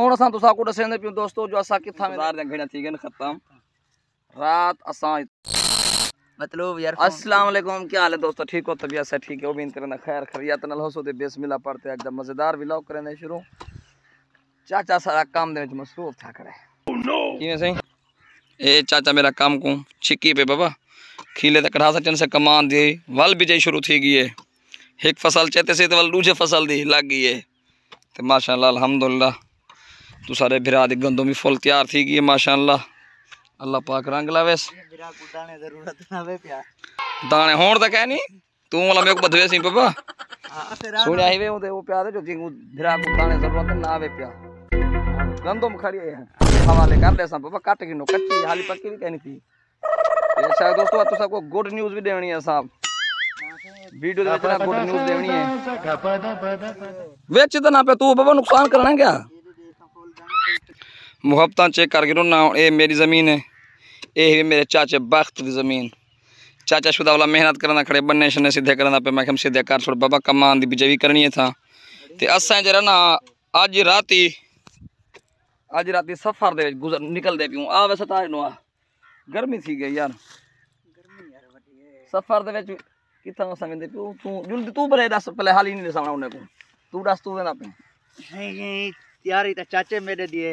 हुन असां तोसां को ॾिसंदा पियूं दोस्तो जो असां किथां घणा थी गया ख़तम रात असां मतलब यार अस्सलाम वालेकुम क्या हाल है दोस्तों ठीक हो तबीयत से ठीक है उम्मीद करना खैर खरिया तनल हो सोते बेसमिला पढ़ते एकदम मज़ेदार व्लॉग करेंगे शुरू चाचा सारा काम दे मसरूफ था करे oh, no. सही ए चाचा मेरा काम को छिकी पे बाबा खीले तक कटा सचन से कमान दी वल बिजय शुरू थी गई है एक फसल चेते से तो वल दूजे फसल दी लग गई है तो माशाल्लाह अल्हम्दुलिल्लाह तो सारे बिरा दी भी फुल तैयार थी गई माशाल्लाह अल्लाह पाक रंग लावे दाने होने तक है नी तू वाला मेरे को बदवे सी पापा सुनया ही वे वो वो प्यार जो जिंग बिरा को जरूरत ना आवे प्या गंदों खड़ी है हवाले कर दे सा पापा काट की नो कच्ची हाली पक्की नहीं कहनी थी अच्छा दोस्तों आप तो सबको गुड न्यूज़ भी देनी है साहब वीडियो दे गुड न्यूज़ देनी है बेच देना पे तू बाबा नुकसान करना क्या मुहब्बत चेक करके ये मेरी ज़मीन है ये मेरे चाचे बख्त की ज़मीन चाचा शुदा वाला मेहनत करना खड़े बनने शने सीधे करना पे मैं सीधे कर छोड़ बाबा कमान दी बिजय करनी है था तो असें जरा ना अज राती अज राती सफ़र गुजर निकलते प्यूं आ वैसे ताज नुआ गर्मी थी गई यार सफ़र तू तू दस पहले हाल ही नहीं दसाना उन्हें को तू दस तू देना पे यार तो चाचे मेरे दिए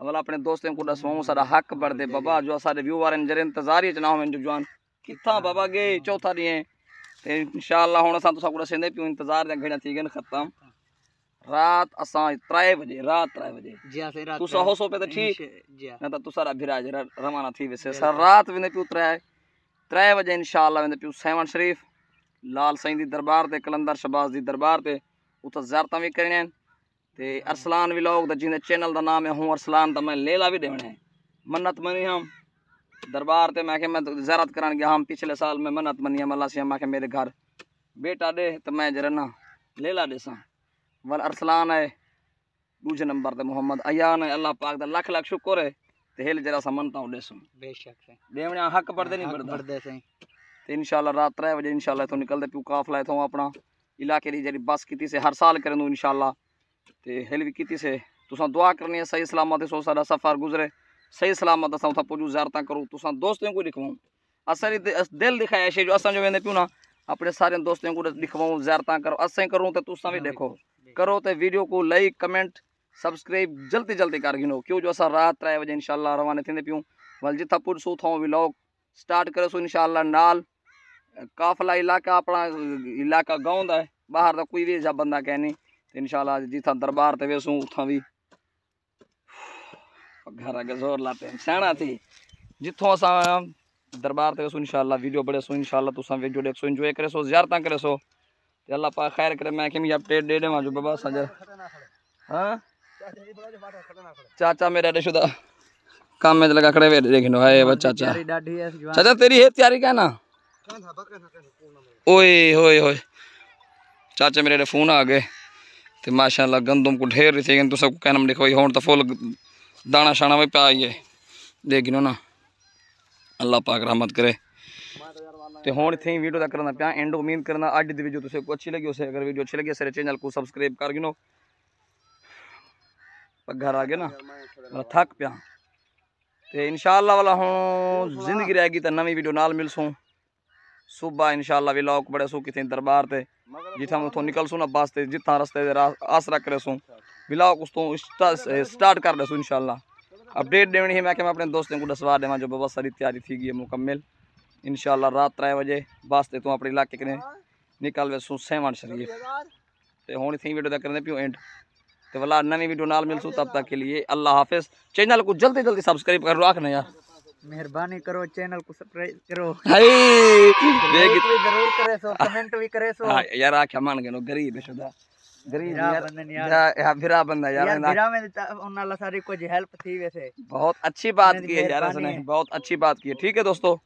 अल्लाह अपने दोस्तों को दसवाऊँ सारा हक बढ़ दे बाबा जो सारे व्यूवर आहिनि जरे इंतज़ार ई चनाओ आहिनि जुवान किथां बाबा गे चौथा दिए ते इनशाला हुन असां तोसां कुॾा सेंदे इंतज़ार जा घणा थी गया ख़तम रात असां त्राए बजे रात त्रै बजे तुसा हो सो पे त ठीक न त तुसारा भिरा जे रवाना थी वैसे सर रात वे पियो त्रै त्रै बजे इंशाला वेंदे पियो सैवन शरीफ लाल साईं जी दरबार से कलंदर शबाज़ की दरबार से उतां ज़ारतां भी करणियूं ਤੇ हाँ। अरसलान ਵਲੌਗ ਦਾ ਜਿਹਦਾ ਚੈਨਲ ਦਾ ਨਾਮ ਹੈ ਹੂੰ ਅਰਸਲਾਨ ਤਾਂ ਮੈਂ ਲੇਲਾ ਵੀ ਦੇਣਾ मन्नत मनी हम दरबार ते मैं मैं तो ज़ारत गया हम पिछले साल में मन्नत मनी हम अल्लाह से हम आके मेरे घर बेटा दे तो मैं जरना लेला देसा वल अरसलान है दूजे नंबर ते मोहम्मद अयान है अल्लाह पाक दा लाख लाख शुक्र है ते हेल जरा सा मनता हूं देसु बेशक देवने हक पड़दे नहीं हाँ, पड़दा पड़दे सही ते इंशाल्लाह रात 3 बजे इंशाल्लाह तो निकल दे पियो काफला है तो अपना इलाके की जरी बस की से हर साल करन इंशाल्लाह तो हेल्प की से ਸੇ दुआ करनी है सही सलामत सो सा सफर गुजरे सही सलामत ਸਲਾਮਤ ਅਸਾਂ पुजू ਪੁੱਜੂ करूँ ਕਰੂ ਤੁਸੀਂ को दिखवाऊँ असरी दिल दिखाया ਦਿਖਾਇਆ जो ਜੋ ਅਸਾਂ ਜੋ ਵੇਂਦੇ अपने सारे दोस्तों को दिखवाऊँ ज्यारत करो असें करूँ तो तुसा भी देखो करो तो वीडियो को लाइक कमेंट सब्सक्राइब जल्दी जल्दी कर गिनो क्यों जो अस रात त्रै बजे इंशाल्लाह रवाना थे प्यूँ वल जिथा पुरसू था व्लॉग स्टार्ट करे सो इनशाला नाल काफला इलाका अपना इलाका गाँव का है बाहर का कोई भी ऐसा बंदा कह नहीं ਤੇ ਇਨਸ਼ਾਅੱਲਾ ਜਿੱਥਾਂ ਦਰਬਾਰ ਤੇ ਵੇਸੂ ਉਥਾਂ घर आगे जोर लाते हैं सहना थी जितों अस दरबार ते सो इंशाल्लाह वीडियो बड़े सो इंशाल्लाह तुसा वीडियो देख सो एंजॉय करे सो करे सो ते पा खैर करे मैं केमी अपडेट दे देवा जो बाबा चाचा मेरा देशुदा काम में लगा खड़े वे देखनो है वो चाचा चाचा तेरी है तैयारी का ना ओए होए होए चाचा मेरे फोन आ गए तो माशाला गंदम को ढेर रही थी सब कहना नाम लिखो हूँ तो फुल दाना शाणा भी पा पाइए देखिनो ना अल्लाह पाक रहमत करे तो हूँ इतने वीडियो तक करना पाया एंड उम्मीद करना अज की वीडियो तुझे अच्छी लगी उसे अगर वीडियो अच्छी लगी सारे चैनल को सब्सक्राइब कर गिनो घर आ गए ना थक पाया तो इन शाला वाला हूँ जिंदगी रहेगी तो नवी वीडियो नाल मिलसूँ सुबह भी लॉक बड़े सू कि दरबार से मैं उतो निकल सू ना बस से जितना रस्ते आसरा करे सू विलाक उस स्टार्ट कर दे सू शाला अपडेट देनी है मैं मैं अपने दोस्तों को दसवा देव जो बहुत सारी तैयारी थी गई है मुकम्मल इनशाला रात त्रे बजे बस से तू अपने इलाके कने निकल वे सू सहमान शरीफ तो हूँ इतनी वीडियो तक करें पियो एंड तो वाला नवी वीडियो नाल मिलसू तब तक के लिए अल्लाह हाफिज चैनल को जल्दी जल्दी सब्सक्राइब कर लो आखना यार मेहरबानी करो चैनल को सब्सक्राइब करो हाय देख भी जरूर करे सो कमेंट भी करे सो हां यार आ क्या मान गए नो गरीब है सदा गरीब यार या या फिर आ बंदा यार यार मेरा में तो उन वाला सारी कुछ हेल्प थी वैसे बहुत अच्छी बात की है यार उसने बहुत अच्छी बात की है ठीक है दोस्तों